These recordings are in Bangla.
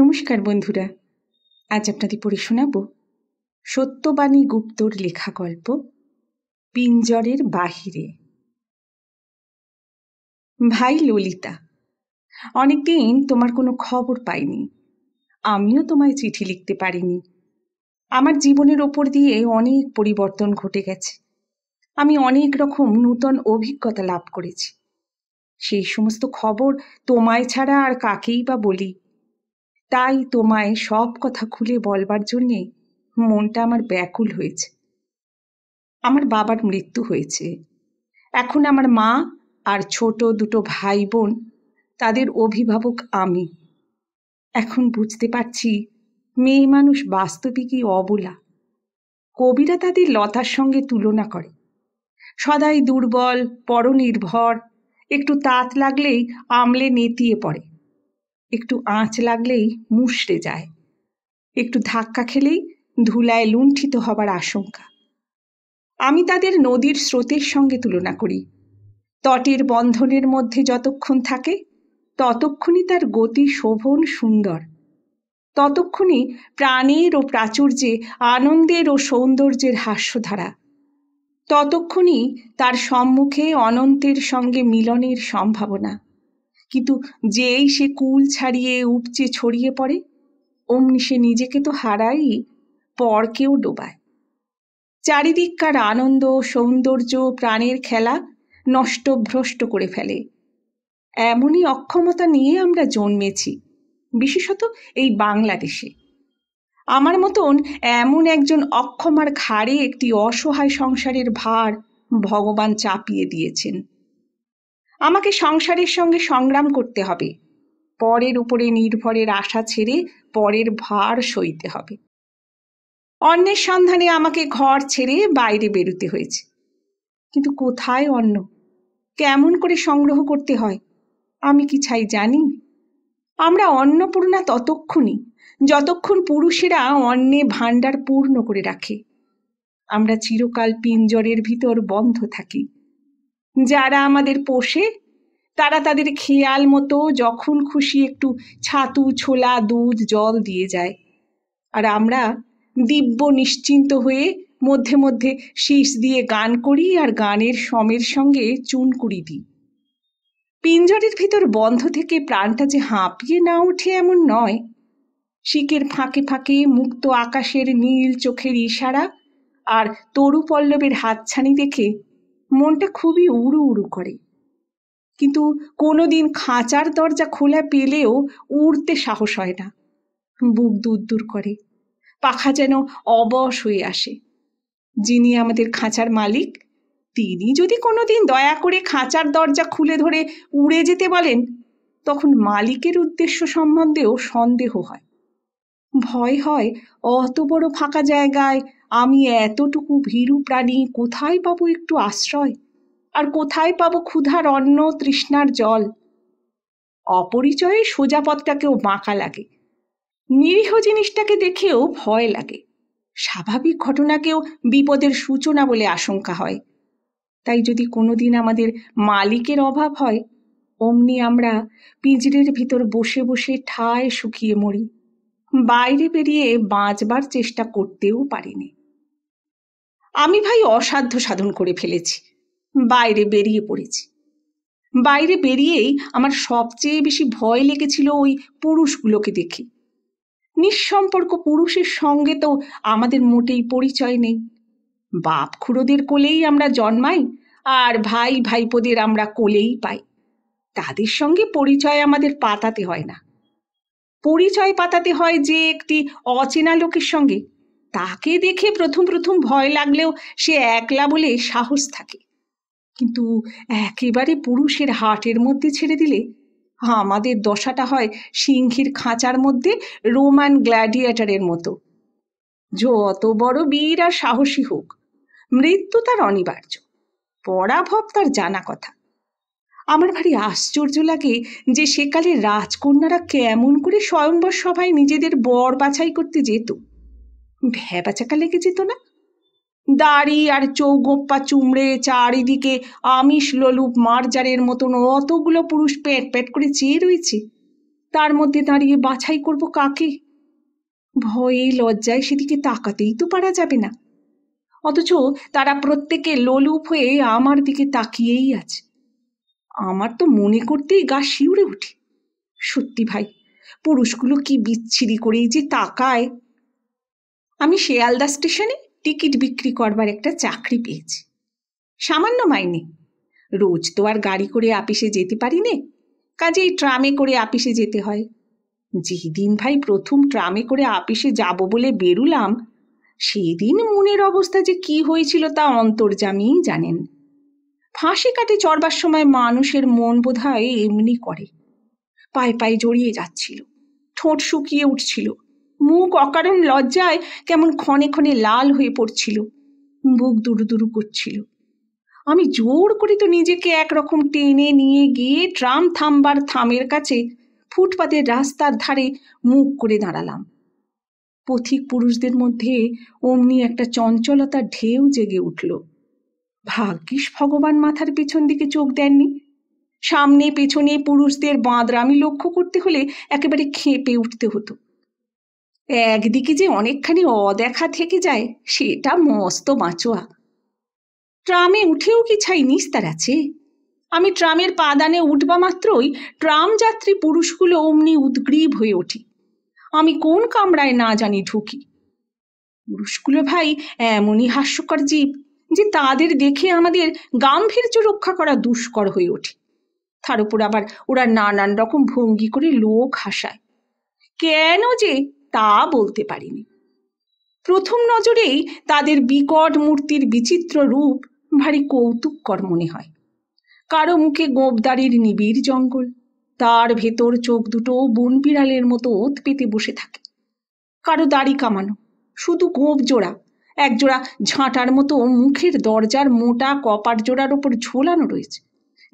নমস্কার বন্ধুরা আজ আপনাদের পড়ে শোনাব সত্যবাণী গুপ্তর লেখা গল্প পিঞ্জরের বাহিরে ভাই ললিতা অনেকদিন তোমার কোনো খবর পাইনি আমিও তোমায় চিঠি লিখতে পারিনি আমার জীবনের ওপর দিয়ে অনেক পরিবর্তন ঘটে গেছে আমি অনেক রকম নূতন অভিজ্ঞতা লাভ করেছি সেই সমস্ত খবর তোমায় ছাড়া আর কাকেই বা বলি তাই তোমায় সব কথা খুলে বলবার জন্যে মনটা আমার ব্যাকুল হয়েছে আমার বাবার মৃত্যু হয়েছে এখন আমার মা আর ছোট দুটো ভাই বোন তাদের অভিভাবক আমি এখন বুঝতে পারছি মেয়ে মানুষ বাস্তবিকই অবলা কবিরা তাদের লতার সঙ্গে তুলনা করে সদাই দুর্বল পরনির্ভর একটু তাঁত লাগলেই আমলে নেতিয়ে পড়ে একটু আঁচ লাগলেই মুষড়ে যায় একটু ধাক্কা খেলেই ধুলায় লুণ্ঠিত হবার আশঙ্কা আমি তাদের নদীর স্রোতের সঙ্গে তুলনা করি তটের বন্ধনের মধ্যে যতক্ষণ থাকে ততক্ষণই তার গতি শোভন সুন্দর ততক্ষণই প্রাণের ও প্রাচুর্যে আনন্দের ও সৌন্দর্যের হাস্যধারা ততক্ষণই তার সম্মুখে অনন্তের সঙ্গে মিলনের সম্ভাবনা কিন্তু যেই সে কুল ছাড়িয়ে উপচে ছড়িয়ে পড়ে অমনি সে নিজেকে তো হারাই পরকেও ডোবায় চারিদিককার আনন্দ সৌন্দর্য প্রাণের খেলা নষ্টভ্রষ্ট করে ফেলে এমনই অক্ষমতা নিয়ে আমরা জন্মেছি বিশেষত এই বাংলাদেশে আমার মতন এমন একজন অক্ষমার ঘাড়ে একটি অসহায় সংসারের ভার ভগবান চাপিয়ে দিয়েছেন আমাকে সংসারের সঙ্গে সংগ্রাম করতে হবে পরের উপরে নির্ভরের আশা ছেড়ে পরের ভার সইতে হবে অন্যের সন্ধানে আমাকে ঘর ছেড়ে বাইরে বেরুতে হয়েছে কিন্তু কোথায় অন্ন কেমন করে সংগ্রহ করতে হয় আমি কি ছাই জানি আমরা অন্নপূর্ণা ততক্ষণই যতক্ষণ পুরুষেরা অন্নে ভাণ্ডার পূর্ণ করে রাখে আমরা চিরকাল পিঞ্জরের ভিতর বন্ধ থাকি যারা আমাদের পোষে তারা তাদের খেয়াল মতো যখন খুশি একটু ছাতু ছোলা দুধ জল দিয়ে যায় আর আমরা দিব্য নিশ্চিন্ত হয়ে মধ্যে মধ্যে শীষ দিয়ে গান করি আর গানের সমের সঙ্গে চুনকুড়ি দিই পিঞ্জরের ভিতর বন্ধ থেকে প্রাণটা যে হাঁপিয়ে না ওঠে এমন নয় শিকের ফাঁকে ফাঁকে মুক্ত আকাশের নীল চোখের ইশারা আর তরু পল্লবের হাতছানি দেখে মনটা খুবই উড়ু উড়ু করে কিন্তু কোনো দিন খাঁচার দরজা খোলা পেলেও উড়তে সাহস হয় না বুক দূর দূর করে পাখা যেন অবশ হয়ে আসে যিনি আমাদের খাঁচার মালিক তিনি যদি কোনো দিন দয়া করে খাঁচার দরজা খুলে ধরে উড়ে যেতে বলেন তখন মালিকের উদ্দেশ্য সম্বন্ধেও সন্দেহ হয় ভয় হয় অত বড় ফাঁকা জায়গায় আমি এতটুকু ভীরু প্রাণী কোথায় পাবো একটু আশ্রয় আর কোথায় পাবো ক্ষুধার অন্ন তৃষ্ণার জল অপরিচয়ে সোজা পথটাকেও বাঁকা লাগে নিরীহ জিনিসটাকে দেখেও ভয় লাগে স্বাভাবিক ঘটনাকেও বিপদের সূচনা বলে আশঙ্কা হয় তাই যদি কোনোদিন আমাদের মালিকের অভাব হয় অমনি আমরা পিঁজরের ভিতর বসে বসে ঠায় শুকিয়ে মরি বাইরে বেরিয়ে বাঁচবার চেষ্টা করতেও পারিনি আমি ভাই অসাধ্য সাধন করে ফেলেছি বাইরে বেরিয়ে পড়েছি বাইরে বেরিয়েই আমার সবচেয়ে বেশি ভয় লেগেছিল ওই পুরুষগুলোকে দেখে নিঃসম্পর্ক পুরুষের সঙ্গে তো আমাদের মোটেই পরিচয় নেই বাপ খুড়োদের কোলেই আমরা জন্মাই আর ভাই ভাইপোদের আমরা কোলেই পাই তাদের সঙ্গে পরিচয় আমাদের পাতাতে হয় না পরিচয় পাতাতে হয় যে একটি অচেনা লোকের সঙ্গে তাকে দেখে প্রথম প্রথম ভয় লাগলেও সে একলা বলে সাহস থাকে কিন্তু একেবারে পুরুষের হাটের মধ্যে ছেড়ে দিলে আমাদের দশাটা হয় সিংহের খাঁচার মধ্যে রোমান গ্ল্যাডিয়েটারের মতো যত বড় বীর আর সাহসী হোক মৃত্যু তার অনিবার্য পরাভব তার জানা কথা আমার ভারী আশ্চর্য লাগে যে সেকালে রাজকন্যারা কেমন করে স্বয়ংবর সভায় নিজেদের বর বাছাই করতে যেত ভ্যাবাচাকা লেগে যেত না দাড়ি আর চৌগোপ্পা চুমড়ে চারিদিকে আমিষ লোলুপ মার্জারের মতন অতগুলো পুরুষ প্যাট প্যাট করে চেয়ে রয়েছে তার মধ্যে দাঁড়িয়ে বাছাই করব কাকে ভয়ে লজ্জায় সেদিকে তাকাতেই তো পারা যাবে না অথচ তারা প্রত্যেকে লোলুপ হয়ে আমার দিকে তাকিয়েই আছে আমার তো মনে করতেই গা শিউরে উঠে সত্যি ভাই পুরুষগুলো কি বিচ্ছিরি করেই যে তাকায় আমি শেয়ালদা স্টেশনে টিকিট বিক্রি করবার একটা চাকরি পেয়েছি সামান্য মাইনে রোজ তো আর গাড়ি করে আপিসে যেতে পারি নে কাজেই ট্রামে করে আপিসে যেতে হয় যেদিন ভাই প্রথম ট্রামে করে আপিসে যাব বলে বেরুলাম সেদিন মনের অবস্থা যে কি হয়েছিল তা অন্তর্জামিই জানেন ফাঁসি কাটে চড়বার সময় মানুষের মন বোধ হয় এমনি করে পায়ে পায়ে জড়িয়ে যাচ্ছিল ঠোঁট শুকিয়ে উঠছিল মুখ অকারণ লজ্জায় কেমন ক্ষণে ক্ষণে লাল হয়ে পড়ছিল বুক দুরু দুরু করছিল আমি জোর করে তো নিজেকে একরকম টেনে নিয়ে গিয়ে ট্রাম থামবার থামের কাছে ফুটপাতের রাস্তার ধারে মুখ করে দাঁড়ালাম পথিক পুরুষদের মধ্যে অমনি একটা চঞ্চলতার ঢেউ জেগে উঠল ভাগ্যিস ভগবান মাথার পেছন দিকে চোখ দেননি সামনে পেছনে পুরুষদের বাঁদরামি লক্ষ্য করতে হলে একেবারে খেপে উঠতে হতো একদিকে যে অনেকখানি অদেখা থেকে যায় সেটা মস্ত বাঁচোয়া ট্রামে উঠেও কি ছাই নিস্তার আছে আমি ট্রামের পাদানে উঠবা মাত্রই ট্রাম যাত্রী পুরুষগুলো অমনি উদ্গ্রীব হয়ে ওঠে আমি কোন কামরায় না জানি ঢুকি পুরুষগুলো ভাই এমনই হাস্যকর জীব যে তাদের দেখে আমাদের গাম্ভীর্য রক্ষা করা দুষ্কর হয়ে ওঠে তার উপর আবার ওরা নানান রকম ভঙ্গি করে লোক হাসায় কেন যে তা বলতে পারিনি প্রথম নজরেই তাদের বিকট মূর্তির বিচিত্র রূপ ভারী কৌতুককর মনে হয় কারো মুখে গোবদারির নিবিড় জঙ্গল তার ভেতর চোখ দুটো বন বিড়ালের মতো ওত পেতে বসে থাকে কারো দাড়ি কামানো শুধু গোব জোড়া একজোড়া ঝাঁটার মতো মুখের দরজার মোটা কপাট জোড়ার ওপর ঝোলানো রয়েছে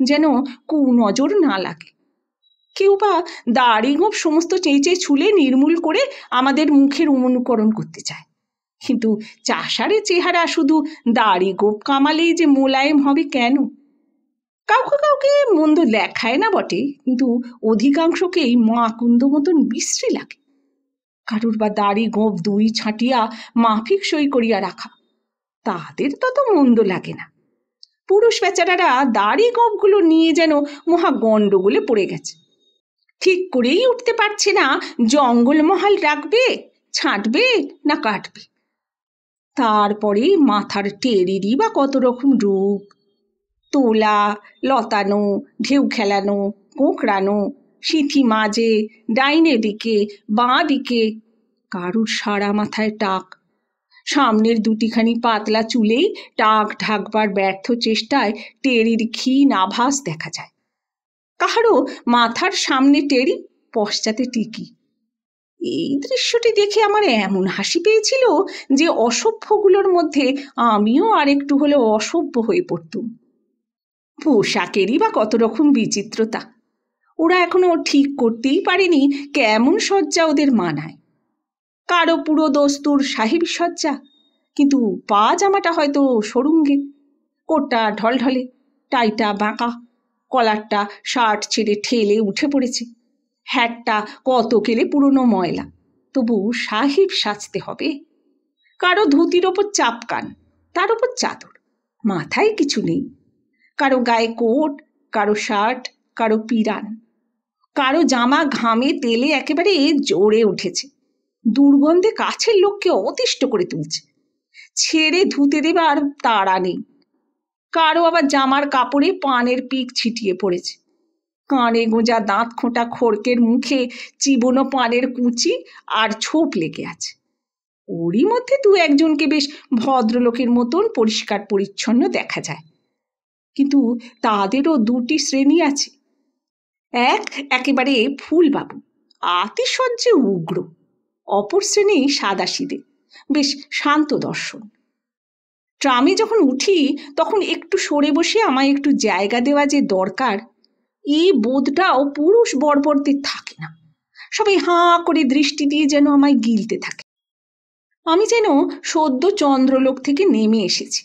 যেন কু নজর না লাগে কেউ বা গোপ সমস্ত চেঁচে ছুলে নির্মূল করে আমাদের মুখের অনুকরণ করতে চায় কিন্তু চাষারের চেহারা শুধু দাড়ি গোপ কামালেই যে মোলায়েম হবে কেন কাউকে কাউকে মন্দ লেখায় না বটে কিন্তু অধিকাংশকেই মাকুন্দ মতন বিশ্রী লাগে কারুর বা দাড়ি গোপ দুই ছাটিয়া মাফিক সই করিয়া রাখা তাদের তত মন্দ লাগে না পুরুষ বেচারারা দাড়ি গোপগুলো নিয়ে যেন মহা গণ্ডগোলে পড়ে গেছে ঠিক করেই উঠতে পারছে না জঙ্গলমহল রাখবে ছাঁটবে না কাটবে তারপরে মাথার টেরিরই বা কত রকম রূপ তোলা লতানো ঢেউ খেলানো কোঁকড়ানো সিঁথি মাঝে ডাইনে দিকে বাঁ দিকে কারুর সারা মাথায় টাক সামনের দুটিখানি পাতলা চুলেই টাক ঢাকবার ব্যর্থ চেষ্টায় টেরির ক্ষীণ আভাস দেখা যায় কাহারও মাথার সামনে টেরি পশ্চাতে টিকি এই দৃশ্যটি দেখে আমার এমন হাসি পেয়েছিল যে অসভ্যগুলোর মধ্যে আমিও আরেকটু হলে অসভ্য হয়ে পড়তুম পোশাকেরই বা কত রকম বিচিত্রতা ওরা এখনো ঠিক করতেই পারেনি কেমন সজ্জা ওদের মানায় কারো পুরো দস্তুর সাহেব সজ্জা কিন্তু পা জামাটা হয়তো সরুঙ্গে কোটটা ঢলঢলে টাইটা বাঁকা কলারটা শার্ট ছিঁড়ে ঠেলে উঠে পড়েছে হ্যাটটা কত কেলে পুরনো ময়লা তবু সাহেব সাজতে হবে কারো ধুতির ওপর চাপকান তার ওপর চাদর মাথায় কিছু নেই কারো গায়ে কোট কারো শার্ট কারো পিরান কারো জামা ঘামে তেলে একেবারে জোরে উঠেছে দুর্গন্ধে কাছের লোককে অতিষ্ঠ করে তুলছে ছেড়ে ধুতে দেবার তাড়া নেই কারো আবার জামার কাপড়ে পানের পিক ছিটিয়ে পড়েছে কানে গোঁজা দাঁত খোঁটা খড়কের মুখে চিবনো পানের কুচি আর ছোপ লেগে আছে ওরই মধ্যে দু একজনকে বেশ ভদ্রলোকের মতন পরিষ্কার পরিচ্ছন্ন দেখা যায় কিন্তু তাদেরও দুটি শ্রেণী আছে এক একেবারে ফুলবাবু আতিশয্যে উগ্র অপর শ্রেণী সাদাশিদে বেশ শান্ত দর্শন ট্রামে যখন উঠি তখন একটু সরে বসে আমায় একটু জায়গা দেওয়া যে দরকার এই বোধটাও পুরুষ বর্বরদের থাকে না সবাই হাঁ করে দৃষ্টি দিয়ে যেন আমায় গিলতে থাকে আমি যেন সদ্য চন্দ্রলোক থেকে নেমে এসেছি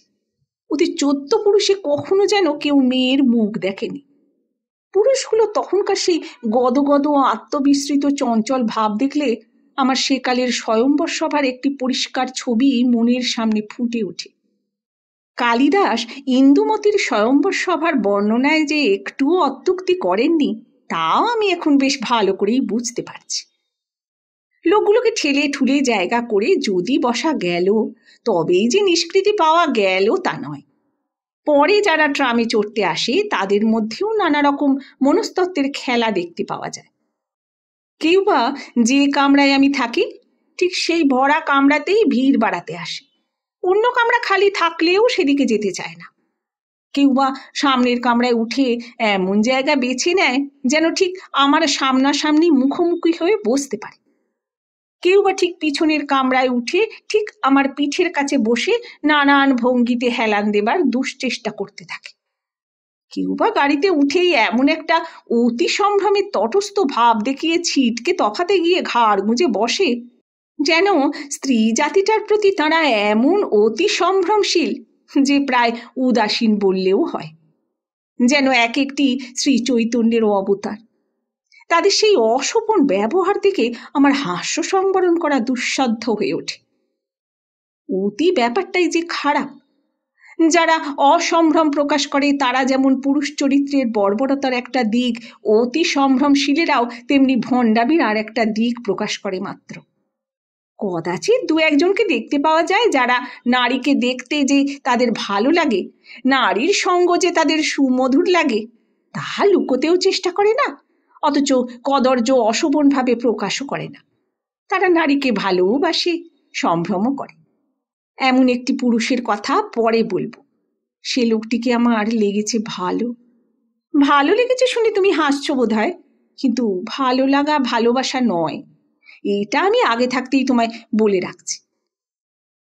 ওদের চোদ্দ পুরুষে কখনো যেন কেউ মেয়ের মুখ দেখেনি পুরুষগুলো তখনকার সেই গদগদ ও আত্মবিস্তৃত চঞ্চল ভাব দেখলে আমার সেকালের স্বয়ম্বর সভার একটি পরিষ্কার ছবি মনের সামনে ফুটে ওঠে কালিদাস ইন্দুমতির স্বয়ম্বর সভার বর্ণনায় যে একটুও অত্যুক্তি করেননি তাও আমি এখন বেশ ভালো করেই বুঝতে পারছি লোকগুলোকে ঠেলে ঠুলে জায়গা করে যদি বসা গেল তবেই যে নিষ্কৃতি পাওয়া গেল তা নয় পরে যারা ট্রামে চড়তে আসে তাদের মধ্যেও নানা রকম মনস্তত্ত্বের খেলা দেখতে পাওয়া যায় কেউ বা যে কামরায় আমি থাকি ঠিক সেই ভরা কামরাতেই ভিড় বাড়াতে আসে অন্য কামরা খালি থাকলেও সেদিকে যেতে চায় না কেউ বা সামনের কামরায় উঠে এমন জায়গা বেছে নেয় যেন ঠিক আমার সামনাসামনি মুখোমুখি হয়ে বসতে পারে কেউ বা ঠিক পিছনের কামরায় উঠে ঠিক আমার পিঠের কাছে বসে নানান ভঙ্গিতে হেলান দেবার দুশ্চেষ্টা করতে থাকে কেউ বা গাড়িতে উঠেই এমন একটা অতি সম্ভ্রমে তটস্থ ভাব দেখিয়ে ছিটকে তফাতে গিয়ে ঘাড় গুঁজে বসে যেন স্ত্রী জাতিটার প্রতি তাঁরা এমন অতি সম্ভ্রমশীল যে প্রায় উদাসীন বললেও হয় যেন এক একটি শ্রী চৈতন্যের অবতার তাদের সেই অশোপন ব্যবহার দেখে আমার হাস্য সংবরণ করা দুঃসাধ্য হয়ে ওঠে অতি ব্যাপারটাই যে খারাপ যারা অসম্ভ্রম প্রকাশ করে তারা যেমন পুরুষ চরিত্রের বর্বরতার একটা দিক অতি সম্ভ্রমশীলেরাও তেমনি ভণ্ডামির আর একটা দিক প্রকাশ করে মাত্র কদাচিৎ দু একজনকে দেখতে পাওয়া যায় যারা নারীকে দেখতে যে তাদের ভালো লাগে নারীর সঙ্গ যে তাদের সুমধুর লাগে তাহা লুকোতেও চেষ্টা করে না অথচ কদর্য অশোভনভাবে প্রকাশও করে না তারা নারীকে ভালোবাসে সম্ভ্রমও করে এমন একটি পুরুষের কথা পরে বলবো সে লোকটিকে আমার লেগেছে ভালো ভালো লেগেছে শুনে তুমি হাসছো বোধ হয় কিন্তু ভালো লাগা ভালোবাসা নয় এটা আমি আগে থাকতেই তোমায় বলে রাখছি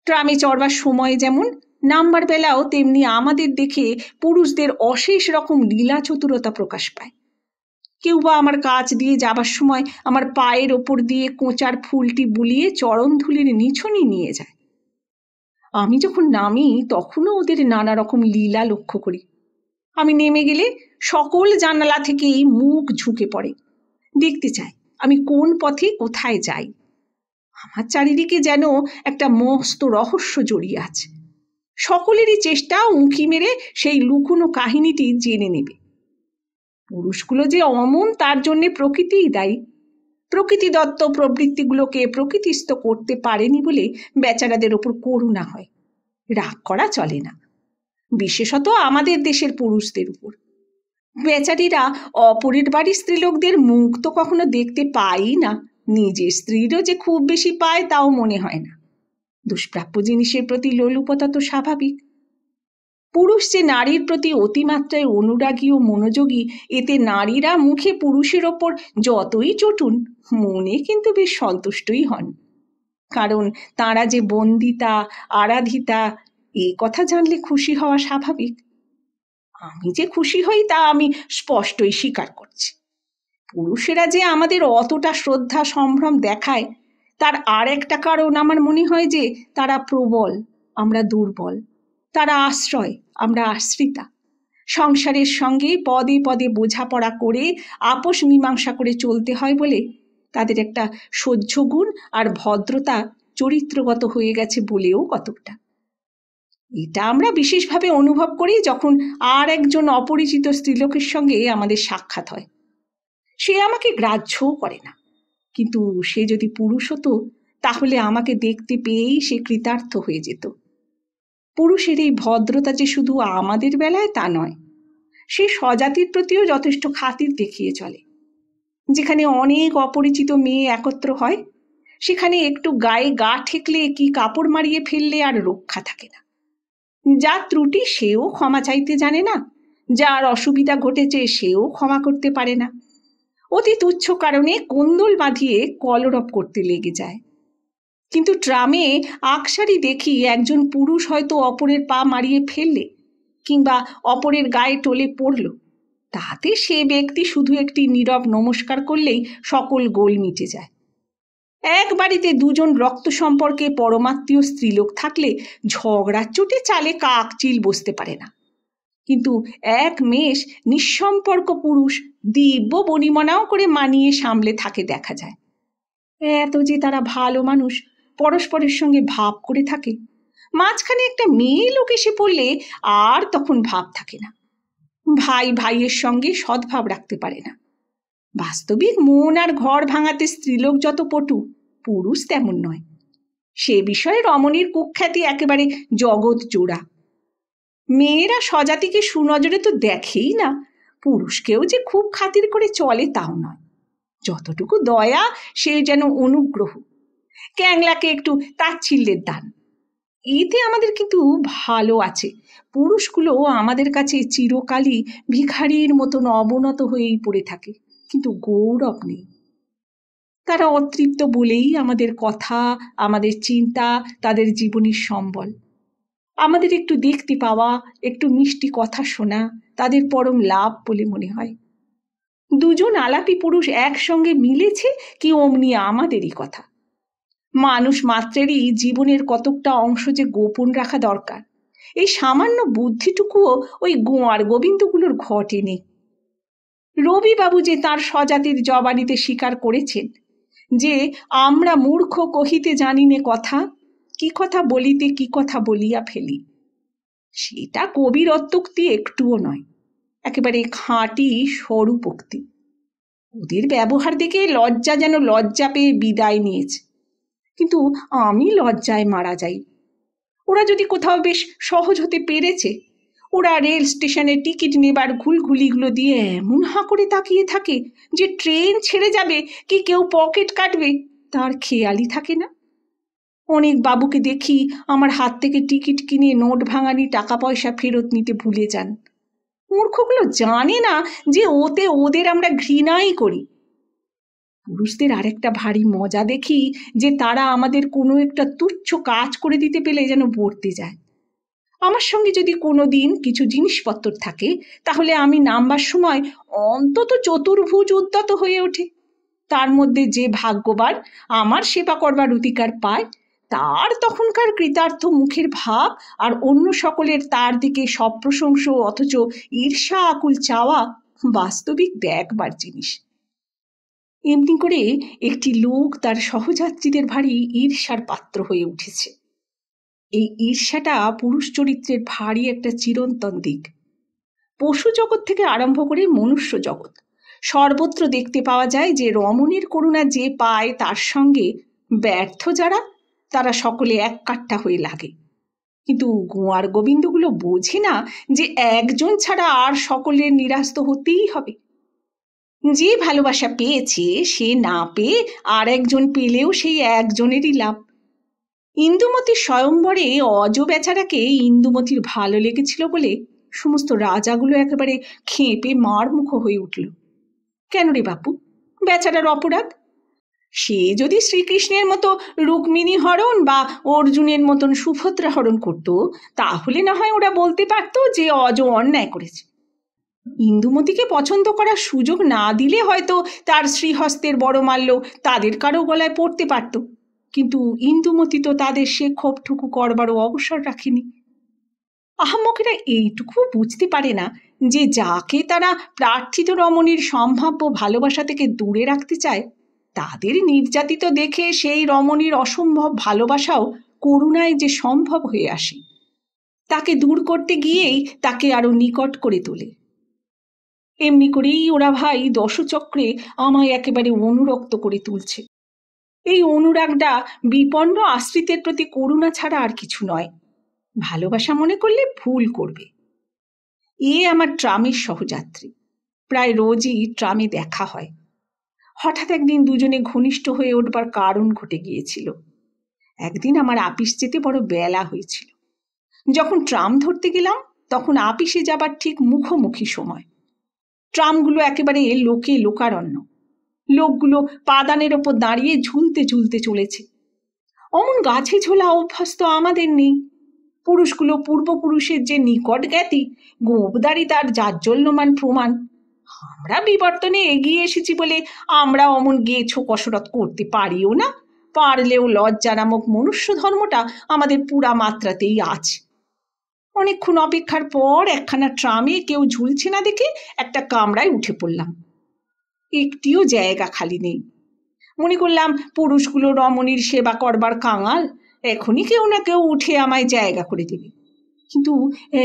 ট্রামে চড়বার সময় যেমন নাম্বার বেলাও তেমনি আমাদের দেখে পুরুষদের অশেষ রকম লীলা চতুরতা প্রকাশ পায় কেউ বা আমার কাছ দিয়ে যাবার সময় আমার পায়ের ওপর দিয়ে কোঁচার ফুলটি বুলিয়ে চরণ ধুলির নিছনি নিয়ে যায় আমি যখন নামি তখনও ওদের নানা রকম লীলা লক্ষ্য করি আমি নেমে গেলে সকল জানালা থেকেই মুখ ঝুঁকে পড়ে দেখতে চায় আমি কোন পথে কোথায় যাই আমার চারিদিকে যেন একটা মস্ত রহস্য জড়িয়ে আছে সকলেরই চেষ্টা উঁকি মেরে সেই লুকুনো কাহিনীটি জেনে নেবে পুরুষগুলো যে অমন তার জন্যে প্রকৃতিই দায়ী প্রকৃতি দত্ত প্রবৃত্তিগুলোকে প্রকৃতিস্থ করতে পারেনি বলে বেচারাদের ওপর করুণা হয় রাগ করা চলে না বিশেষত আমাদের দেশের পুরুষদের উপর বেচারিরা অপরের বাড়ির স্ত্রীলোকদের মুখ তো কখনো দেখতে পাই না নিজের স্ত্রীরও যে খুব বেশি পায় তাও মনে হয় না দুষ্প্রাপ্য জিনিসের প্রতি লোলুপতা তো স্বাভাবিক পুরুষ যে নারীর প্রতি অতিমাত্রায় অনুরাগী ও মনোযোগী এতে নারীরা মুখে পুরুষের ওপর যতই চটুন মনে কিন্তু বেশ সন্তুষ্টই হন কারণ তারা যে বন্দিতা আরাধিতা এ কথা জানলে খুশি হওয়া স্বাভাবিক আমি যে খুশি হই তা আমি স্পষ্টই স্বীকার করছি পুরুষেরা যে আমাদের অতটা শ্রদ্ধা সম্ভ্রম দেখায় তার আর একটা কারণ আমার মনে হয় যে তারা প্রবল আমরা দুর্বল তারা আশ্রয় আমরা আশ্রিতা সংসারের সঙ্গে পদে পদে বোঝাপড়া করে আপোষ মীমাংসা করে চলতে হয় বলে তাদের একটা সহ্য গুণ আর ভদ্রতা চরিত্রগত হয়ে গেছে বলেও কতকটা এটা আমরা বিশেষভাবে অনুভব করি যখন আর একজন অপরিচিত স্ত্রীলোকের সঙ্গে আমাদের সাক্ষাৎ হয় সে আমাকে গ্রাহ্যও করে না কিন্তু সে যদি পুরুষ হতো তাহলে আমাকে দেখতে পেয়েই সে কৃতার্থ হয়ে যেত পুরুষের এই ভদ্রতা যে শুধু আমাদের বেলায় তা নয় সে স্বজাতির প্রতিও যথেষ্ট খাতির দেখিয়ে চলে যেখানে অনেক অপরিচিত মেয়ে একত্র হয় সেখানে একটু গায়ে গা ঠেকলে কি কাপড় মারিয়ে ফেললে আর রক্ষা থাকে না যার ত্রুটি সেও ক্ষমা চাইতে জানে না যার অসুবিধা ঘটেছে সেও ক্ষমা করতে পারে না অতি তুচ্ছ কারণে কন্দল বাঁধিয়ে কলরব করতে লেগে যায় কিন্তু ট্রামে আকসারি দেখি একজন পুরুষ হয়তো অপরের পা মারিয়ে ফেললে কিংবা অপরের গায়ে টলে পড়ল তাতে সে ব্যক্তি শুধু একটি নীরব নমস্কার করলেই সকল গোল মিটে যায় এক বাড়িতে দুজন রক্ত সম্পর্কে পরমাত্মীয় স্ত্রীলোক থাকলে ঝগড়ার চুটে চালে কাক চিল বসতে পারে না কিন্তু এক মেষ নিঃসম্পর্ক পুরুষ দিব্য বনিমনাও করে মানিয়ে সামলে থাকে দেখা যায় এত যে তারা ভালো মানুষ পরস্পরের সঙ্গে ভাব করে থাকে মাঝখানে একটা মেয়ে লোক এসে পড়লে আর তখন ভাব থাকে না ভাই ভাইয়ের সঙ্গে সদ্ভাব রাখতে পারে না বাস্তবিক মন আর ঘর ভাঙাতে স্ত্রীলোক যত পটু পুরুষ তেমন নয় সে বিষয়ে রমণীর কুখ্যাতি একেবারে জগৎ জোড়া মেয়েরা স্বজাতিকে সুনজরে তো দেখেই না পুরুষকেও যে খুব খাতির করে চলে তাও নয় যতটুকু দয়া সে যেন অনুগ্রহ ক্যাংলাকে একটু তাচ্ছিল্যের দান এতে আমাদের কিন্তু ভালো আছে পুরুষগুলো আমাদের কাছে চিরকালই ভিখারির মতন অবনত হয়েই পড়ে থাকে কিন্তু গৌরব নেই তারা অতৃপ্ত বলেই আমাদের কথা আমাদের চিন্তা তাদের জীবনের সম্বল আমাদের একটু দেখতে পাওয়া একটু মিষ্টি কথা শোনা তাদের পরম লাভ বলে মনে হয় দুজন আলাপি পুরুষ একসঙ্গে মিলেছে কি অমনি আমাদেরই কথা মানুষ মাত্রেরই জীবনের কতকটা অংশ যে গোপন রাখা দরকার এই সামান্য বুদ্ধিটুকুও ওই গোয়ার গোবিন্দগুলোর ঘটেনি রবিবাবু যে তার স্বজাতির জবানিতে স্বীকার করেছেন যে আমরা মূর্খ কহিতে জানিনে কথা কি কথা বলিতে কি কথা বলিয়া ফেলি সেটা কবির অত্যুক্তি একটুও নয় একেবারে খাঁটি স্বরূপোক্তি ওদের ব্যবহার দেখে লজ্জা যেন লজ্জা পেয়ে বিদায় নিয়েছে কিন্তু আমি লজ্জায় মারা যাই ওরা যদি কোথাও বেশ সহজ হতে পেরেছে ওরা রেল স্টেশনে টিকিট নেবার ঘুলঘুলিগুলো দিয়ে এমন হাঁ করে তাকিয়ে থাকে যে ট্রেন ছেড়ে যাবে কি কেউ পকেট কাটবে তার খেয়ালই থাকে না অনেক বাবুকে দেখি আমার হাত থেকে টিকিট কিনে নোট ভাঙানি টাকা পয়সা ফেরত নিতে ভুলে যান মূর্খগুলো জানে না যে ওতে ওদের আমরা ঘৃণাই করি পুরুষদের আরেকটা ভারী মজা দেখি যে তারা আমাদের কোনো একটা তুচ্ছ কাজ করে দিতে পেলে যেন বর্তে যায় আমার সঙ্গে যদি কোনো দিন কিছু জিনিসপত্র থাকে তাহলে আমি নামবার সময় অন্তত চতুর্ভুজ উদ্যত হয়ে ওঠে তার মধ্যে যে ভাগ্যবান আমার সেবা করবার অধিকার পায় তার তখনকার কৃতার্থ মুখের ভাব আর অন্য সকলের তার দিকে সব প্রশংস অথচ ঈর্ষা আকুল চাওয়া বাস্তবিক দেখবার জিনিস এমনি করে একটি লোক তার সহযাত্রীদের ভারী ঈর্ষার পাত্র হয়ে উঠেছে এই ঈর্ষাটা পুরুষ চরিত্রের ভারী একটা চিরন্তন দিক পশু জগৎ থেকে আরম্ভ করে মনুষ্য জগৎ সর্বত্র দেখতে পাওয়া যায় যে রমণীর করুণা যে পায় তার সঙ্গে ব্যর্থ যারা তারা সকলে এক কাট্টা হয়ে লাগে কিন্তু গোয়ার গোবিন্দগুলো বোঝে না যে একজন ছাড়া আর সকলের নিরাস্ত হতেই হবে যে ভালোবাসা পেয়েছে সে না পেয়ে আর একজন পেলেও সেই একজনেরই লাভ ইন্দুমতি স্বয়ম্বরে অজ বেচারাকে ইন্দুমতির ভালো লেগেছিল বলে সমস্ত রাজাগুলো একেবারে খেঁপে মারমুখ হয়ে উঠল কেন রে বাপু বেচারার অপরাধ সে যদি শ্রীকৃষ্ণের মতো রুক্মিণী হরণ বা অর্জুনের মতন সুভদ্রা হরণ করত তাহলে না হয় ওরা বলতে পারত যে অজ অন্যায় করেছে ইন্দুমতিকে পছন্দ করার সুযোগ না দিলে হয়তো তার শ্রীহস্তের বড় মাল্য তাদের কারো গলায় পড়তে পারতো কিন্তু ইন্দুমতি তো তাদের সে ক্ষোভটুকু করবারও অবসর রাখেনি আহম্মকেরা এইটুকু বুঝতে পারে না যে যাকে তারা প্রার্থিত রমণীর সম্ভাব্য ভালোবাসা থেকে দূরে রাখতে চায় তাদের নির্যাতিত দেখে সেই রমণীর অসম্ভব ভালোবাসাও করুণায় যে সম্ভব হয়ে আসে তাকে দূর করতে গিয়েই তাকে আরো নিকট করে তোলে এমনি করেই ওরা ভাই দশচক্রে আমায় একেবারে অনুরক্ত করে তুলছে এই অনুরাগটা বিপন্ন আশ্রিতের প্রতি করুণা ছাড়া আর কিছু নয় ভালোবাসা মনে করলে ভুল করবে এ আমার ট্রামের সহযাত্রী প্রায় রোজই ট্রামে দেখা হয় হঠাৎ একদিন দুজনে ঘনিষ্ঠ হয়ে উঠবার কারণ ঘটে গিয়েছিল একদিন আমার আপিস যেতে বড় বেলা হয়েছিল যখন ট্রাম ধরতে গেলাম তখন আপিসে যাবার ঠিক মুখোমুখি সময় ট্রামগুলো একেবারে লোকে লোকারণ্য লোকগুলো পাদানের ওপর দাঁড়িয়ে ঝুলতে ঝুলতে চলেছে অমন গাছে ঝোলা অভ্যস্ত আমাদের নেই পুরুষগুলো পূর্বপুরুষের যে নিকট জ্ঞাতি গোপদারি তার জাজ্জল্যমান প্রমাণ আমরা বিবর্তনে এগিয়ে এসেছি বলে আমরা অমন গেছো কসরত করতে পারিও না পারলেও লজ্জা নামক মনুষ্য ধর্মটা আমাদের পুরা মাত্রাতেই আছে অনেকক্ষণ অপেক্ষার পর একখানা ট্রামে কেউ ঝুলছে না দেখে একটা কামরায় উঠে পড়লাম একটিও জায়গা খালি নেই মনে করলাম পুরুষগুলো রমণীর সেবা করবার কাঙাল এখনই কেউ না কেউ উঠে আমায় জায়গা করে দেবে কিন্তু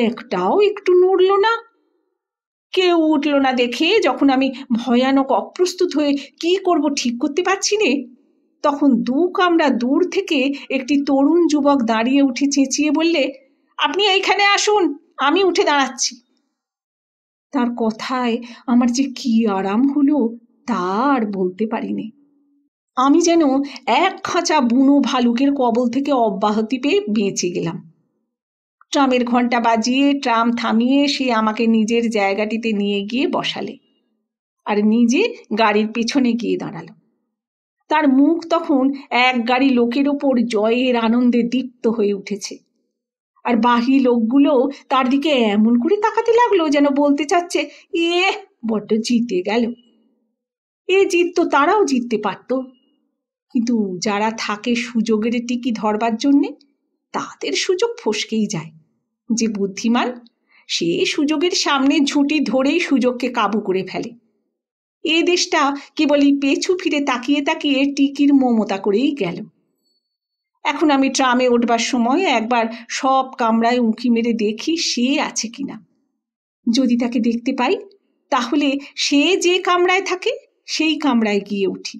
একটাও একটু নড়ল না কেউ উঠল না দেখে যখন আমি ভয়ানক অপ্রস্তুত হয়ে কি করব ঠিক করতে পারছি নে তখন দু কামড়া দূর থেকে একটি তরুণ যুবক দাঁড়িয়ে উঠে চেঁচিয়ে বললে আপনি এইখানে আসুন আমি উঠে দাঁড়াচ্ছি তার কথায় আমার যে কি আরাম হলো তা আর বলতে পারিনি আমি যেন এক খাঁচা বুনো ভালুকের কবল থেকে অব্যাহতি পেয়ে বেঁচে গেলাম ট্রামের ঘন্টা বাজিয়ে ট্রাম থামিয়ে সে আমাকে নিজের জায়গাটিতে নিয়ে গিয়ে বসালে আর নিজে গাড়ির পেছনে গিয়ে দাঁড়ালো তার মুখ তখন এক গাড়ি লোকের ওপর জয়ের আনন্দে দীপ্ত হয়ে উঠেছে আর বাহি লোকগুলো তার দিকে এমন করে তাকাতে লাগলো যেন বলতে চাচ্ছে এ বড্ড জিতে গেল এ জিত তো তারাও জিততে পারত কিন্তু যারা থাকে সুযোগের টিকি ধরবার জন্যে তাদের সুযোগ ফসকেই যায় যে বুদ্ধিমান সে সুযোগের সামনে ঝুঁটি ধরেই সুযোগকে কাবু করে ফেলে এ দেশটা কেবলই পেছু ফিরে তাকিয়ে তাকিয়ে টিকির মমতা করেই গেল এখন আমি ট্রামে উঠবার সময় একবার সব কামরায় উঁকি মেরে দেখি সে আছে কিনা যদি তাকে দেখতে পাই তাহলে সে যে কামরায় থাকে সেই কামরায় গিয়ে উঠি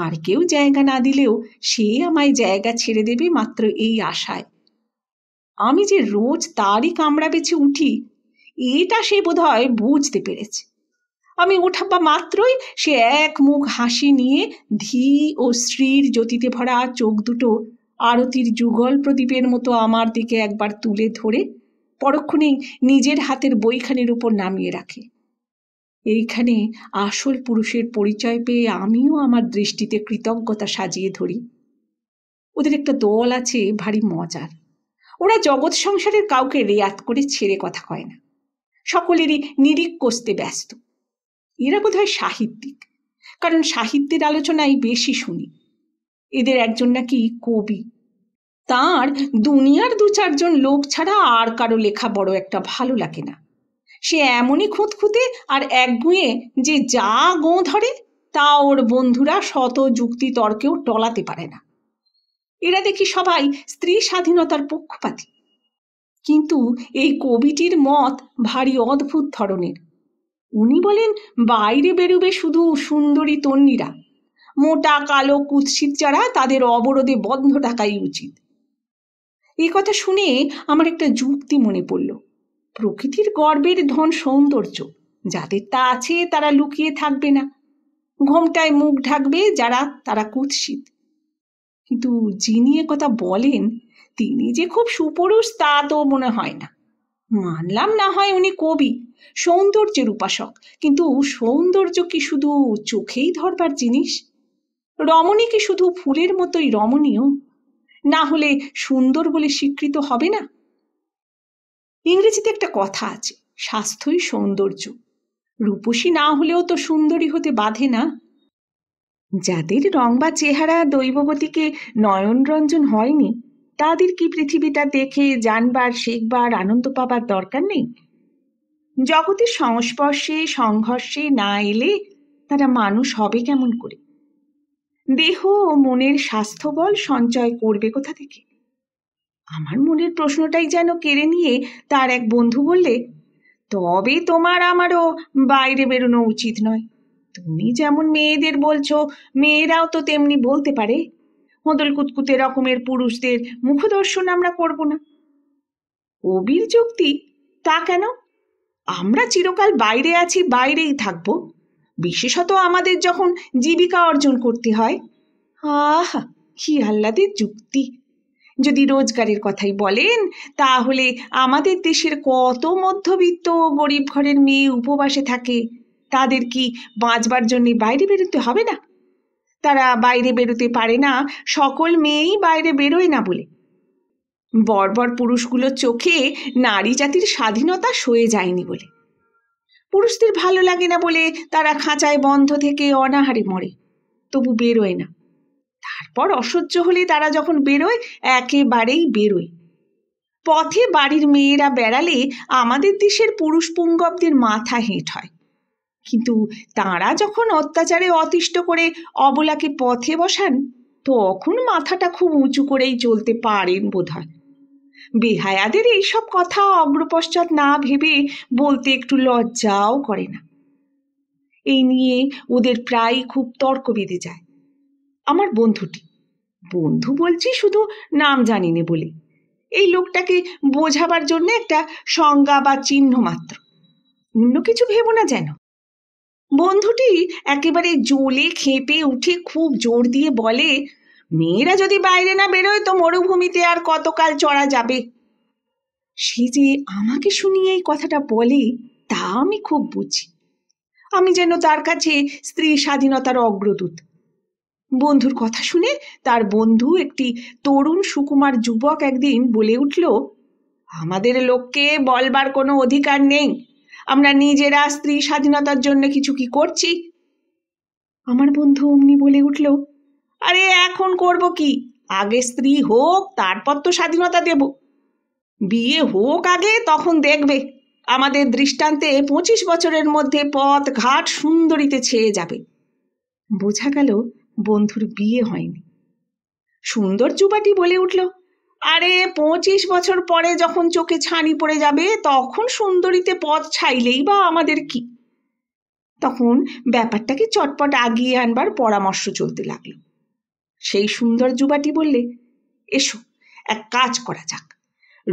আর কেউ জায়গা না দিলেও সে আমায় জায়গা ছেড়ে দেবে মাত্র এই আশায় আমি যে রোজ তারই কামড়া বেছে উঠি এটা সে বোধহয় বুঝতে পেরেছে আমি ওঠাপা মাত্রই সে এক মুখ হাসি নিয়ে ধী ও শ্রীর জ্যোতিতে ভরা চোখ দুটো আরতির যুগল প্রদীপের মতো আমার দিকে একবার তুলে ধরে পরক্ষণেই নিজের হাতের বইখানির উপর নামিয়ে রাখে এইখানে আসল পুরুষের পরিচয় পেয়ে আমিও আমার দৃষ্টিতে কৃতজ্ঞতা সাজিয়ে ধরি ওদের একটা দল আছে ভারী মজার ওরা জগৎ সংসারের কাউকে রেয়াত করে ছেড়ে কথা কয় না সকলেরই নিরিক কষতে ব্যস্ত এরা বোধহয় সাহিত্যিক কারণ সাহিত্যের আলোচনাই বেশি শুনি এদের একজন নাকি কবি তার দুনিয়ার দু চারজন লোক ছাড়া আর কারো লেখা বড় একটা ভালো লাগে না সে এমনই খুঁতখুঁতে আর একগুঁয়ে যে যা গো ধরে তা ওর বন্ধুরা শত যুক্তি তর্কেও টলাতে পারে না এরা দেখি সবাই স্ত্রী স্বাধীনতার পক্ষপাতী কিন্তু এই কবিটির মত ভারী অদ্ভুত ধরনের উনি বলেন বাইরে বেরুবে শুধু সুন্দরী তন্নিরা মোটা কালো কুৎসিত যারা তাদের অবরোধে বন্ধ থাকাই উচিত এই কথা শুনে আমার একটা যুক্তি মনে পড়ল প্রকৃতির গর্বের ধন সৌন্দর্য যাদের তা আছে তারা লুকিয়ে থাকবে না ঘোমটায় মুখ ঢাকবে যারা তারা কুৎসিত কিন্তু যিনি কথা বলেন তিনি যে খুব সুপুরুষ তা তো মনে হয় না মানলাম না হয় উনি কবি সৌন্দর্যের উপাসক কিন্তু সৌন্দর্য কি শুধু চোখেই ধরবার জিনিস রমণী কি শুধু ফুলের মতোই রমণীয় না হলে সুন্দর বলে স্বীকৃত হবে না ইংরেজিতে একটা কথা আছে স্বাস্থ্যই সৌন্দর্য রূপসী না হলেও তো সুন্দরী হতে বাধে না যাদের রং বা চেহারা দৈববতীকে নয়নরঞ্জন হয়নি তাদের কি পৃথিবীটা দেখে জানবার শিখবার আনন্দ পাবার দরকার নেই জগতের সংস্পর্শে সংঘর্ষে না এলে তারা মানুষ হবে কেমন করে দেহ ও মনের স্বাস্থ্যবল সঞ্চয় করবে কোথা থেকে আমার মনের প্রশ্নটাই যেন কেড়ে নিয়ে তার এক বন্ধু বললে তবে তোমার আমারও বাইরে বেরোনো উচিত নয় তুমি যেমন মেয়েদের বলছো মেয়েরাও তো তেমনি বলতে পারে হদল কুতকুতে রকমের পুরুষদের মুখদর্শন আমরা করব না কবির যুক্তি তা কেন আমরা চিরকাল বাইরে আছি বাইরেই থাকব বিশেষত আমাদের যখন জীবিকা অর্জন করতে হয় আহ কি আল্লাদের যুক্তি যদি রোজগারের কথাই বলেন তাহলে আমাদের দেশের কত মধ্যবিত্ত গরিব ঘরের মেয়ে উপবাসে থাকে তাদের কি বাঁচবার জন্য বাইরে বেরোতে হবে না তারা বাইরে বেরোতে পারে না সকল মেয়েই বাইরে বেরোয় না বলে বর্বর পুরুষগুলোর চোখে নারী জাতির স্বাধীনতা সয়ে যায়নি বলে পুরুষদের ভালো লাগে না বলে তারা খাঁচায় বন্ধ থেকে অনাহারে মরে তবু বেরোয় না তারপর অসহ্য হলে তারা যখন বেরোয় একেবারেই বেরোয় পথে বাড়ির মেয়েরা বেড়ালে আমাদের দেশের পুরুষ পুঙ্গবদের মাথা হেঁট হয় কিন্তু তাঁরা যখন অত্যাচারে অতিষ্ঠ করে অবলাকে পথে বসান তখন মাথাটা খুব উঁচু করেই চলতে পারেন বোধ হয় বেহায়াদের এইসব কথা অগ্রপশ্চাৎ না ভেবে বলতে একটু লজ্জাও করে না এই নিয়ে ওদের প্রায় খুব তর্ক বেঁধে যায় আমার বন্ধুটি বন্ধু বলছি শুধু নাম জানিনে বলে এই লোকটাকে বোঝাবার জন্য একটা সংজ্ঞা বা চিহ্ন মাত্র অন্য কিছু ভেবো না যেন বন্ধুটি একেবারে জ্বলে খেপে উঠে খুব জোর দিয়ে বলে মেয়েরা যদি বাইরে না বেরোয় তো মরুভূমিতে আর কতকাল চড়া যাবে সে যে আমাকে শুনিয়ে এই কথাটা বলে তা আমি খুব বুঝি আমি যেন তার কাছে স্ত্রী স্বাধীনতার অগ্রদূত বন্ধুর কথা শুনে তার বন্ধু একটি তরুণ সুকুমার যুবক একদিন বলে উঠল আমাদের লোককে বলবার কোনো অধিকার নেই আমরা নিজেরা স্ত্রী স্বাধীনতার জন্য কিছু কি করছি আমার বন্ধু অমনি বলে উঠল আরে এখন করব কি আগে স্ত্রী হোক তারপর তো স্বাধীনতা দেব বিয়ে হোক আগে তখন দেখবে আমাদের দৃষ্টান্তে পঁচিশ বছরের মধ্যে পথ ঘাট সুন্দরীতে ছেয়ে যাবে বোঝা গেল বন্ধুর বিয়ে হয়নি সুন্দর চুপাটি বলে উঠল আরে পঁচিশ বছর পরে যখন চোখে ছানি পড়ে যাবে তখন সুন্দরীতে পথ ছাইলেই বা আমাদের কি তখন ব্যাপারটাকে চটপট আগিয়ে আনবার পরামর্শ চলতে লাগলো সেই সুন্দর যুবাটি বললে এসো এক কাজ করা যাক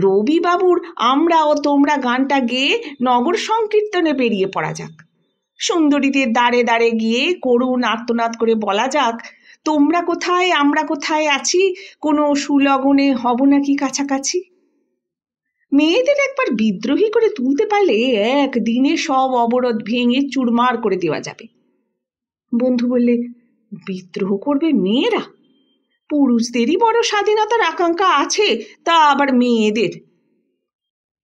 রবি বাবুর আমরা ও তোমরা গানটা গেয়ে নগর সংকীর্তনে বেরিয়ে পড়া যাক সুন্দরীদের দাঁড়ে দাঁড়ে গিয়ে করুণ আর্তনাদ করে বলা যাক তোমরা কোথায় আমরা কোথায় আছি কোনো সুলগনে হব নাকি কাছাকাছি মেয়েদের একবার বিদ্রোহী করে তুলতে পারলে একদিনে সব অবরোধ ভেঙে চুরমার করে দেওয়া যাবে বন্ধু বললে বিদ্রোহ করবে মেয়েরা পুরুষদেরই বড় স্বাধীনতার আকাঙ্ক্ষা আছে তা আবার মেয়েদের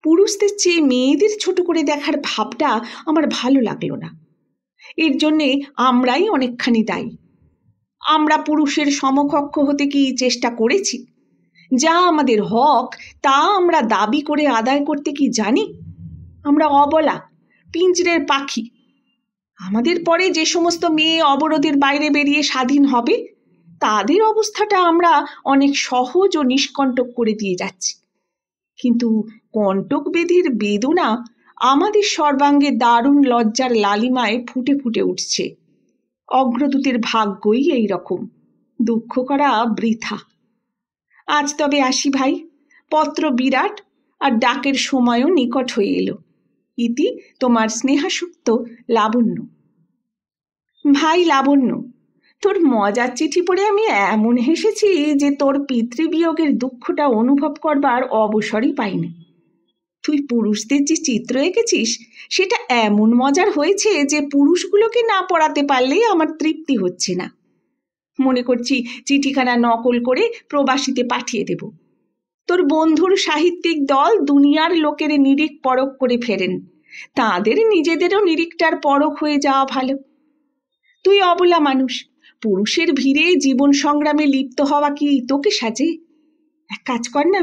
পুরুষদের চেয়ে মেয়েদের ছোট করে দেখার ভাবটা আমার ভালো লাগলো না এর জন্যে আমরাই অনেকখানি দায়ী আমরা পুরুষের সমকক্ষ হতে কি চেষ্টা করেছি যা আমাদের হক তা আমরা দাবি করে আদায় করতে কি জানি আমরা অবলা পিঞ্জরের পাখি আমাদের পরে যে সমস্ত মেয়ে অবরোধের বাইরে বেরিয়ে স্বাধীন হবে তাদের অবস্থাটা আমরা অনেক সহজ ও নিষ্কণ্টক করে দিয়ে যাচ্ছি কিন্তু কণ্টক বেধির বেদনা আমাদের সর্বাঙ্গে দারুণ লজ্জার লালিমায় ফুটে ফুটে উঠছে অগ্রদূতের ভাগ্যই এই রকম দুঃখ করা বৃথা আজ তবে আসি ভাই পত্র বিরাট আর ডাকের সময়ও নিকট হয়ে এলো ইতি তোমার স্নেহাসুক্ত লাবণ্য ভাই লাবণ্য তোর মজার চিঠি পড়ে আমি এমন হেসেছি যে তোর পিতৃবিয়োগের দুঃখটা অনুভব করবার অবসরই পাইনি তুই পুরুষদের যে চিত্র এঁকেছিস সেটা এমন মজার হয়েছে যে পুরুষগুলোকে না পড়াতে পারলেই আমার তৃপ্তি হচ্ছে না মনে করছি চিঠিখানা নকল করে প্রবাসীতে পাঠিয়ে দেব তোর বন্ধুর সাহিত্যিক দল দুনিয়ার লোকের নিরিখ পরখ করে ফেরেন তাদের নিজেদেরও নিরিখটার পরখ হয়ে যাওয়া ভালো তুই অবলা মানুষ পুরুষের ভিড়ে জীবন সংগ্রামে লিপ্ত হওয়া কি তোকে সাজে এক কাজ কর না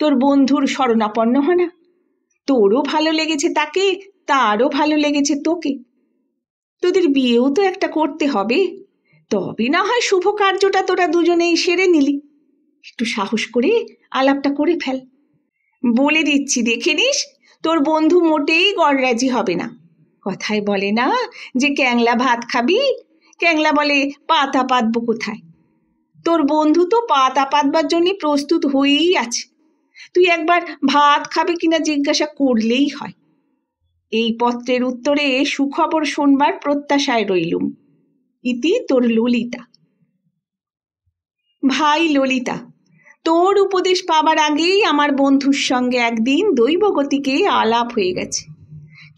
তোর বন্ধুর শরণাপন্ন হয় না তোরও ভালো লেগেছে তাকে তারও ভালো লেগেছে তোকে তোদের বিয়েও তো একটা করতে হবে তবে না হয় শুভ কার্যটা তোরা দুজনেই সেরে নিলি একটু সাহস করে আলাপটা করে ফেল বলে দিচ্ছি দেখে নিস তোর বন্ধু মোটেই গড়রাজি হবে না কথায় বলে না যে ক্যাংলা ভাত খাবি ক্যাংলা বলে পাতা পাতবো কোথায় তোর বন্ধু তো পাতা পাতবার জন্য প্রস্তুত হয়েই আছে তুই একবার ভাত খাবে কিনা জিজ্ঞাসা করলেই হয় এই পত্রের উত্তরে সুখবর শোনবার প্রত্যাশায় রইলুম ইতি তোর ললিতা ভাই ললিতা তোর উপদেশ পাবার আগেই আমার বন্ধুর সঙ্গে একদিন দৈবগতিকে আলাপ হয়ে গেছে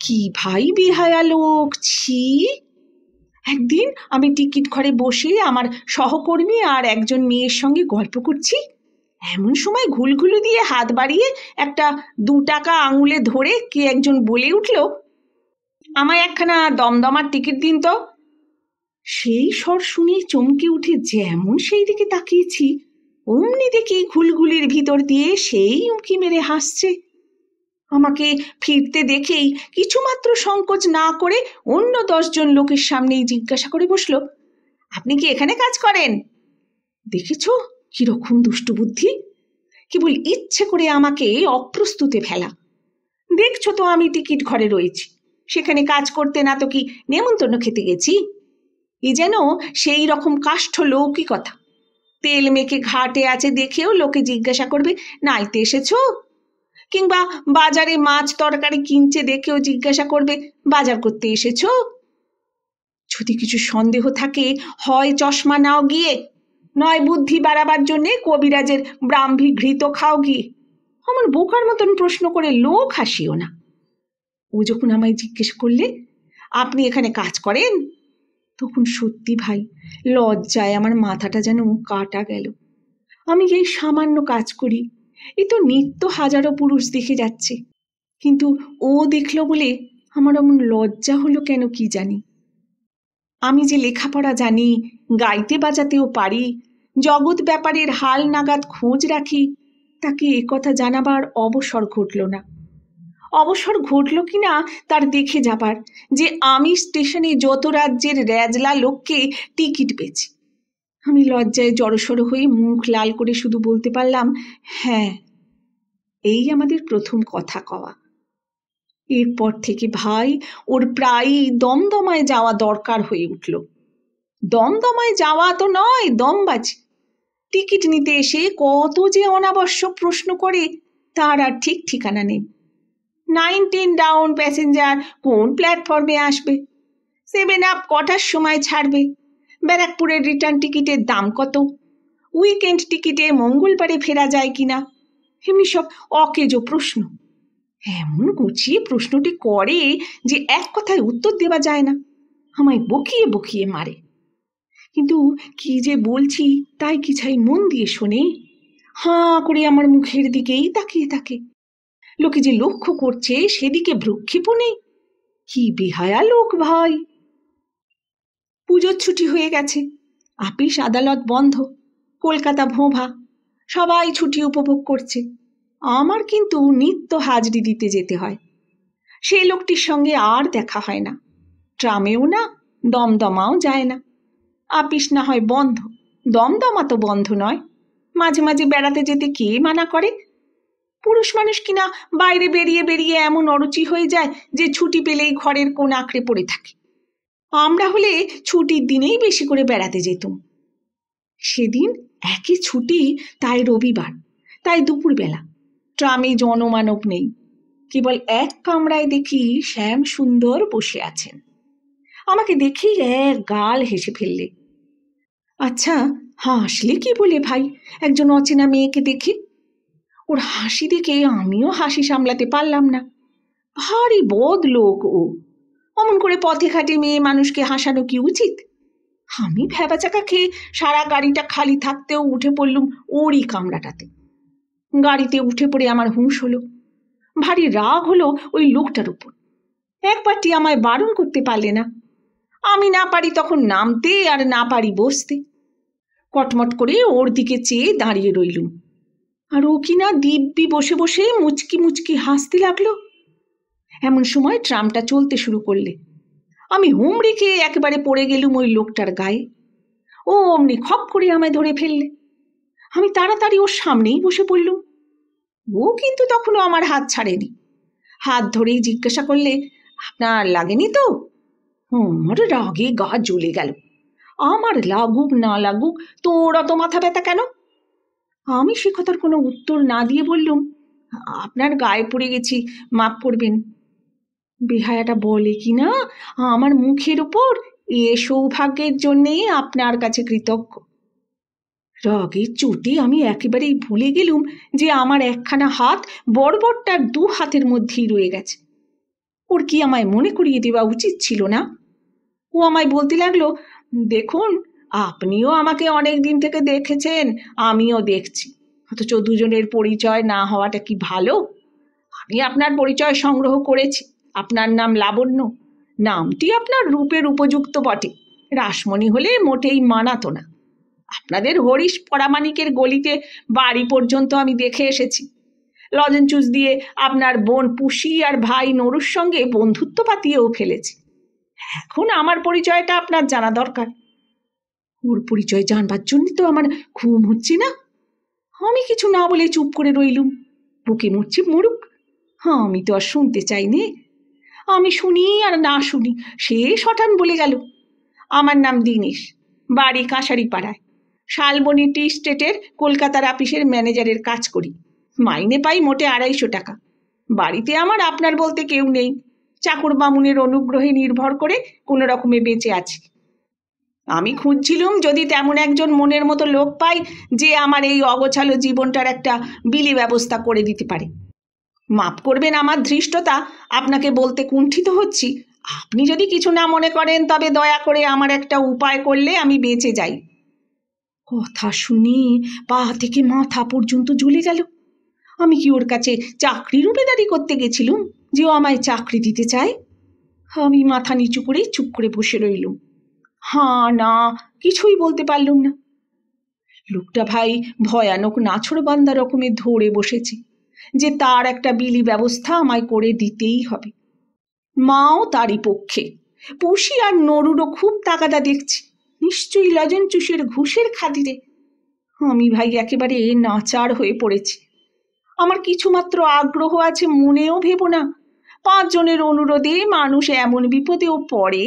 কি ভাই বিহায়া লোক ছি একদিন আমি টিকিট ঘরে বসে আমার সহকর্মী আর একজন মেয়ের সঙ্গে গল্প করছি এমন সময় ঘুলঘুলু দিয়ে হাত বাড়িয়ে একটা দু টাকা আঙুলে ধরে কে একজন বলে উঠল আমায় একখানা দমদমার টিকিট দিন তো সেই স্বর শুনে চমকে উঠে যেমন সেই দিকে তাকিয়েছি অমনি দেখি ঘুলঘুলির ভিতর দিয়ে সেই উঁকি মেরে হাসছে আমাকে ফিরতে দেখেই কিছুমাত্র সংকোচ না করে অন্য দশজন লোকের সামনেই জিজ্ঞাসা করে বসল আপনি কি এখানে কাজ করেন দেখেছো কিরকম দুষ্টবুদ্ধি কেবল ইচ্ছে করে আমাকে অপ্রস্তুতে ফেলা দেখছো তো আমি টিকিট ঘরে রয়েছি সেখানে কাজ করতে না তো কি নেমন্তন্ন খেতে গেছি এ যেন সেই রকম কাষ্ঠ লৌকিকতা তেল মেখে ঘাটে আছে দেখেও লোকে জিজ্ঞাসা করবে নাইতে এসেছ কিংবা বাজারে মাছ তরকারি কিনছে দেখেও জিজ্ঞাসা করবে বাজার করতে এসেছ যদি কিছু সন্দেহ থাকে হয় চশমা নাও গিয়ে নয় বুদ্ধি বাড়াবার জন্যে কবিরাজের ব্রাহ্মী ঘৃত খাও কি আমার বোকার মতন প্রশ্ন করে লোক হাসিও না ও যখন আমায় জিজ্ঞেস করলে আপনি এখানে কাজ করেন তখন সত্যি ভাই লজ্জায় আমার মাথাটা যেন কাটা গেল আমি এই সামান্য কাজ করি এ তো নিত্য হাজারো পুরুষ দেখে যাচ্ছে কিন্তু ও দেখলো বলে আমার এমন লজ্জা হলো কেন কি জানি আমি যে লেখাপড়া জানি গাইতে বাজাতেও পারি জগৎ ব্যাপারের হাল নাগাদ খোঁজ রাখি তাকে কথা জানাবার অবসর ঘটল না অবসর ঘটল কিনা তার দেখে যাবার যে আমি স্টেশনে যত রাজ্যের র্যাজলা লোককে টিকিট পেয়েছি আমি লজ্জায় জড়সড় হয়ে মুখ লাল করে শুধু বলতে পারলাম হ্যাঁ এই আমাদের প্রথম কথা কওয়া এরপর থেকে ভাই ওর প্রায়ই দমদমায় যাওয়া দরকার হয়ে উঠল দমদমায় যাওয়া তো নয় দমবাজি টিকিট নিতে এসে কত যে অনাবশ্যক প্রশ্ন করে তার আর ঠিক ঠিকানা নেই নাইনটিন ডাউন প্যাসেঞ্জার কোন প্ল্যাটফর্মে আসবে সেভেন আপ কটার সময় ছাড়বে ব্যারাকপুরের রিটার্ন টিকিটের দাম কত উইকেন্ড টিকিটে মঙ্গলবারে ফেরা যায় কিনা এমনি সব অকেজ প্রশ্ন এমন গুছিয়ে প্রশ্নটি করে যে এক কথায় উত্তর দেওয়া যায় না আমায় বকিয়ে বকিয়ে মারে কিন্তু কি যে বলছি তাই ছাই মন দিয়ে শোনে হাঁ করে আমার মুখের দিকেই তাকিয়ে থাকে লোকে যে লক্ষ্য করছে সেদিকে ভ্রুক্ষেপও নেই কি বেহায়া লোক ভাই পুজোর ছুটি হয়ে গেছে আপিস আদালত বন্ধ কলকাতা ভোভা সবাই ছুটি উপভোগ করছে আমার কিন্তু নিত্য হাজরি দিতে যেতে হয় সেই লোকটির সঙ্গে আর দেখা হয় না ট্রামেও না দমদমাও যায় না আপিস না হয় বন্ধ দমদমা তো বন্ধ নয় মাঝে মাঝে বেড়াতে যেতে কে মানা করে পুরুষ মানুষ কিনা বাইরে বেরিয়ে বেরিয়ে এমন অরুচি হয়ে যায় যে ছুটি পেলেই ঘরের কোন আঁকড়ে পড়ে থাকে আমরা হলে ছুটির দিনেই বেশি করে বেড়াতে যেতুম সেদিন একই ছুটি তাই রবিবার তাই দুপুরবেলা ট্রামে জনমানব নেই কেবল এক কামরায় দেখি শ্যাম সুন্দর বসে আছেন আমাকে দেখেই এক গাল হেসে ফেললে আচ্ছা হাসলে কি বলে ভাই একজন অচেনা মেয়েকে দেখে ওর হাসি দেখে আমিও হাসি সামলাতে পারলাম না ভারী বদ লোক ও অমন করে পথে ঘাটে মেয়ে মানুষকে হাসানো কি উচিত আমি ভ্যাবাচাকা খেয়ে সারা গাড়িটা খালি থাকতেও উঠে পড়লুম ওরই কামরাটাতে গাড়িতে উঠে পড়ে আমার হুঁশ হলো ভারী রাগ হলো ওই লোকটার উপর একবারটি আমায় বারণ করতে পারলে না আমি না পারি তখন নামতে আর না পারি বসতে কটমট করে ওর দিকে চেয়ে দাঁড়িয়ে রইলুম আর ও কিনা দিব্যি বসে বসে মুচকি মুচকি হাসতে লাগলো এমন সময় ট্রামটা চলতে শুরু করলে আমি হুমড়ি খেয়ে একেবারে পড়ে গেলুম ওই লোকটার গায়ে ও অমনি খপ করে আমায় ধরে ফেললে আমি তাড়াতাড়ি ওর সামনেই বসে পড়লুম ও কিন্তু তখনও আমার হাত ছাড়েনি হাত ধরেই জিজ্ঞাসা করলে আপনার লাগেনি তো আমার রাগে গা জ্বলে গেল আমার লাগুক না লাগুক তোর অত মাথা ব্যথা কেন আমি সে কথার কোনো উত্তর না দিয়ে বললুম আপনার গায়ে পড়ে গেছি মাপ করবেন বেহায়াটা বলে কি না আমার মুখের ওপর এ সৌভাগ্যের জন্যেই আপনার কাছে কৃতজ্ঞ রগে চোটে আমি একেবারেই ভুলে গেলুম যে আমার একখানা হাত বর্বরটার দু হাতের মধ্যেই রয়ে গেছে ওর কি আমায় মনে করিয়ে দেওয়া উচিত ছিল না ও আমায় বলতে লাগলো দেখুন আপনিও আমাকে অনেক দিন থেকে দেখেছেন আমিও দেখছি অথচ দুজনের পরিচয় না হওয়াটা কি ভালো আমি আপনার পরিচয় সংগ্রহ করেছি আপনার নাম লাবণ্য নামটি আপনার রূপের উপযুক্ত বটে রাসমণি হলে মোটেই মানাতো না আপনাদের হরিশ পরামানিকের গলিতে বাড়ি পর্যন্ত আমি দেখে এসেছি লজেঞ্চুস দিয়ে আপনার বোন পুষি আর ভাই নরুর সঙ্গে বন্ধুত্ব পাতিয়েও ফেলেছি এখন আমার পরিচয়টা আপনার জানা দরকার ওর পরিচয় জানবার জন্য তো আমার ঘুম হচ্ছে না আমি কিছু না বলে চুপ করে রইলুম বুকে মরছে মরুক হ্যাঁ আমি তো আর শুনতে চাইনি আমি শুনি আর না শুনি সে সঠান বলে গেল আমার নাম দিনেশ বাড়ি কাঁসারি পাড়ায় শালবনি টি স্টেটের কলকাতার অফিসের ম্যানেজারের কাজ করি মাইনে পাই মোটে আড়াইশো টাকা বাড়িতে আমার আপনার বলতে কেউ নেই চাকর বামুনের অনুগ্রহে নির্ভর করে কোনো রকমে বেঁচে আছি আমি খুঁজছিলুম যদি তেমন একজন মনের মতো লোক পাই যে আমার এই অগোছালো জীবনটার একটা বিলি ব্যবস্থা করে দিতে পারে মাপ করবেন আমার ধৃষ্টতা আপনাকে বলতে কুণ্ঠিত হচ্ছি আপনি যদি কিছু না মনে করেন তবে দয়া করে আমার একটা উপায় করলে আমি বেঁচে যাই কথা শুনি পা থেকে মাথা পর্যন্ত জ্বলে গেল আমি কি ওর কাছে চাকরির উবেদারি করতে গেছিলুম যে ও আমায় চাকরি দিতে চায় আমি মাথা নিচু করে চুপ করে বসে রইলুম হা না কিছুই বলতে পারলুম না লোকটা ভাই ভয়ানক বান্দা রকমের ধরে বসেছে যে তার একটা বিলি ব্যবস্থা আমায় করে দিতেই হবে মাও তারই পক্ষে পুষি আর নরুরও খুব তাকাদা দেখছি নিশ্চয়ই লজন চুষের ঘুষের খাতিরে আমি ভাই একেবারে নাচার হয়ে পড়েছি আমার কিছুমাত্র আগ্রহ আছে মনেও ভেব না পাঁচজনের অনুরোধে মানুষ এমন বিপদেও পড়ে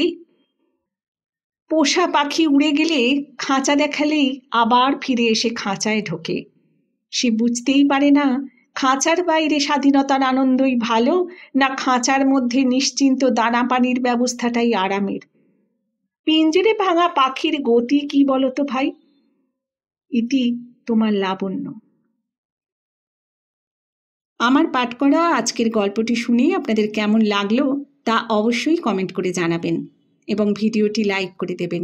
পোষা পাখি উড়ে গেলে খাঁচা দেখালেই আবার ফিরে এসে খাঁচায় ঢোকে সে বুঝতেই পারে না খাঁচার বাইরে স্বাধীনতার আনন্দই ভালো না খাঁচার মধ্যে নিশ্চিন্ত দানা পানির ব্যবস্থাটাই আরামের পিঞ্জরে ভাঙা পাখির গতি কি বলতো ভাই ইতি তোমার লাবণ্য আমার পাঠ করা আজকের গল্পটি শুনে আপনাদের কেমন লাগলো তা অবশ্যই কমেন্ট করে জানাবেন এবং ভিডিওটি লাইক করে দেবেন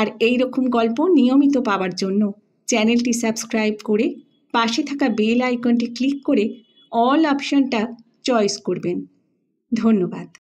আর এই রকম গল্প নিয়মিত পাওয়ার জন্য চ্যানেলটি সাবস্ক্রাইব করে পাশে থাকা বেল আইকনটি ক্লিক করে অল অপশনটা চয়েস করবেন ধন্যবাদ